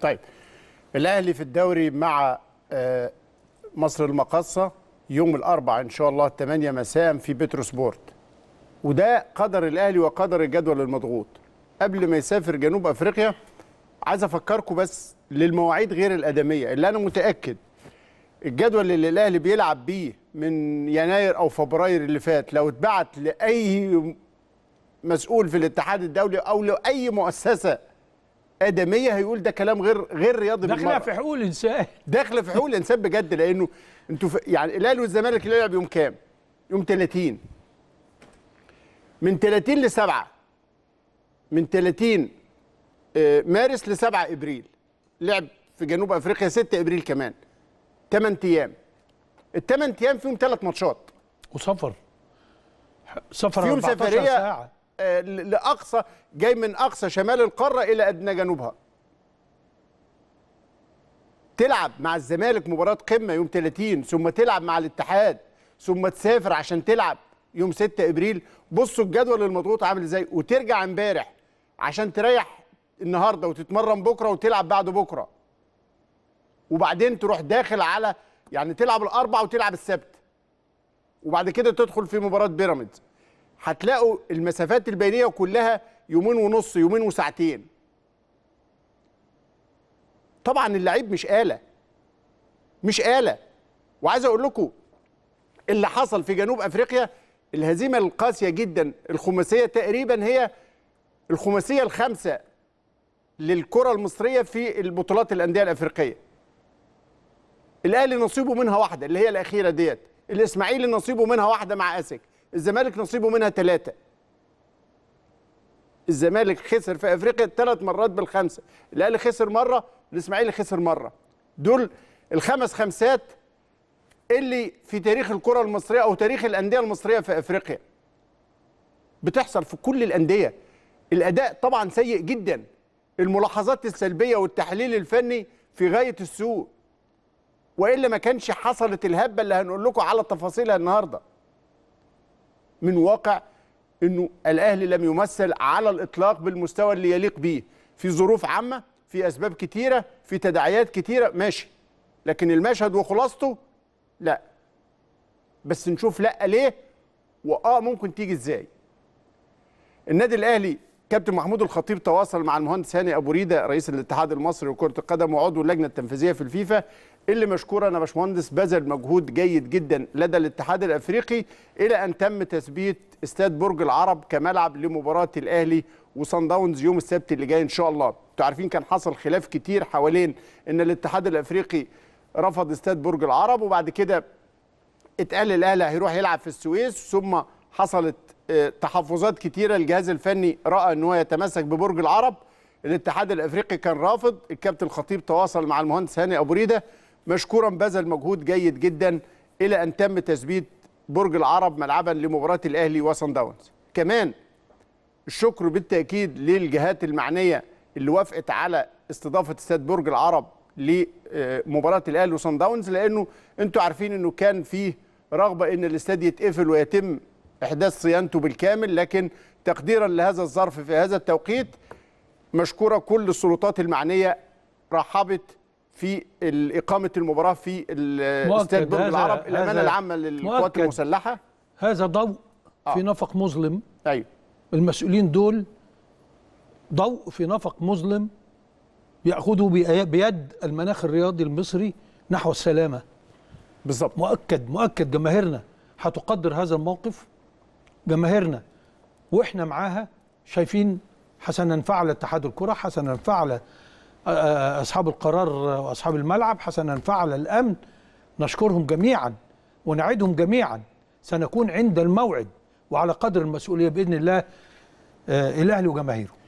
طيب الاهلي في الدوري مع آه، مصر المقاصه يوم الاربعاء ان شاء الله 8 مساء في بتروسبورت وده قدر الاهلي وقدر الجدول المضغوط قبل ما يسافر جنوب افريقيا عايز افكركم بس للمواعيد غير الادميه اللي انا متاكد الجدول اللي الاهلي بيلعب بيه من يناير او فبراير اللي فات لو اتبعت لاي مسؤول في الاتحاد الدولي او لاي مؤسسه ادميه هيقول ده كلام غير غير رياضي داخله في حقوق الانسان داخله في حقوق الانسان بجد لانه انتوا يعني الاهلي والزمالك اللي لعب يوم كام؟ يوم 30 من 30 ل 7 من 30 آه، مارس ل 7 ابريل لعب في جنوب افريقيا 6 ابريل كمان 8 ايام الثمان ايام فيهم ثلاث ماتشات وسفر سفر فيهم سفريه ساعة. آه، لاقصى جاي من اقصى شمال القاره الى ادنى جنوبها تلعب مع الزمالك مباراه قمه يوم 30 ثم تلعب مع الاتحاد ثم تسافر عشان تلعب يوم 6 ابريل بصوا الجدول المضغوط عامل ازاي وترجع امبارح عشان تريح النهارده وتتمرن بكره وتلعب بعد بكره وبعدين تروح داخل على يعني تلعب الاربع وتلعب السبت وبعد كده تدخل في مباراه بيراميدز هتلاقوا المسافات البينيه كلها يومين ونص يومين وساعتين طبعا اللعيب مش آلة مش آلة وعايز اقول لكم اللي حصل في جنوب افريقيا الهزيمه القاسيه جدا الخماسيه تقريبا هي الخماسيه الخامسه للكره المصريه في البطولات الانديه الافريقيه الاهلي نصيبه منها واحده اللي هي الاخيره ديت الاسماعيلي نصيبه منها واحده مع اسك الزمالك نصيبه منها ثلاثه الزمالك خسر في افريقيا ثلاث مرات بالخمسه الاهلي خسر مره الاسماعيلي خسر مره دول الخمس خمسات اللي في تاريخ الكره المصريه او تاريخ الانديه المصريه في افريقيا بتحصل في كل الانديه الاداء طبعا سيء جدا الملاحظات السلبيه والتحليل الفني في غايه السوء والا ما كانش حصلت الهبه اللي هنقول لكم على تفاصيلها النهارده من واقع انه الاهلي لم يمثل على الاطلاق بالمستوى اللي يليق به في ظروف عامه في اسباب كتيره في تداعيات كتيره ماشي لكن المشهد وخلاصته لا بس نشوف لا ليه واه ممكن تيجي ازاي النادي الاهلي كابتن محمود الخطيب تواصل مع المهندس هاني ابو ريده رئيس الاتحاد المصري لكره القدم وعضو اللجنه التنفيذيه في الفيفا اللي مشكورة يا باشمهندس بذل مجهود جيد جدا لدى الاتحاد الافريقي الى ان تم تثبيت استاد برج العرب كملعب لمباراه الاهلي وصن داونز يوم السبت اللي جاي ان شاء الله انتوا عارفين كان حصل خلاف كتير حوالين ان الاتحاد الافريقي رفض استاد برج العرب وبعد كده اتقال الاهلي هيروح يلعب في السويس ثم حصلت آه، تحفظات كتيره الجهاز الفني راى ان هو يتمسك ببرج العرب الاتحاد الافريقي كان رافض الكابتن الخطيب تواصل مع المهندس هاني ابو ريده مشكورا بذل مجهود جيد جدا الى ان تم تثبيت برج العرب ملعبا لمباراه الاهلي وصن داونز كمان الشكر بالتاكيد للجهات المعنيه اللي وافقت على استضافه استاد برج العرب لمباراه الاهلي وصن داونز لانه انتم عارفين انه كان فيه رغبه ان الاستاد يتقفل ويتم احداث صيانته بالكامل لكن تقديرا لهذا الظرف في هذا التوقيت مشكوره كل السلطات المعنيه رحبت في اقامه المباراه في استاد برج العرب الامانه العامه للقوات المسلحه هذا ضوء آه. في نفق مظلم ايوه المسؤولين دول ضوء في نفق مظلم ياخذه بيد المناخ الرياضي المصري نحو السلامه بالظبط مؤكد مؤكد جماهيرنا هتقدر هذا الموقف جماهيرنا واحنا معاها شايفين حسنا فعل اتحاد الكره حسنا فعل اصحاب القرار واصحاب الملعب حسنا فعل الامن نشكرهم جميعا ونعدهم جميعا سنكون عند الموعد وعلى قدر المسؤوليه باذن الله آه، الاهلي وجماهيره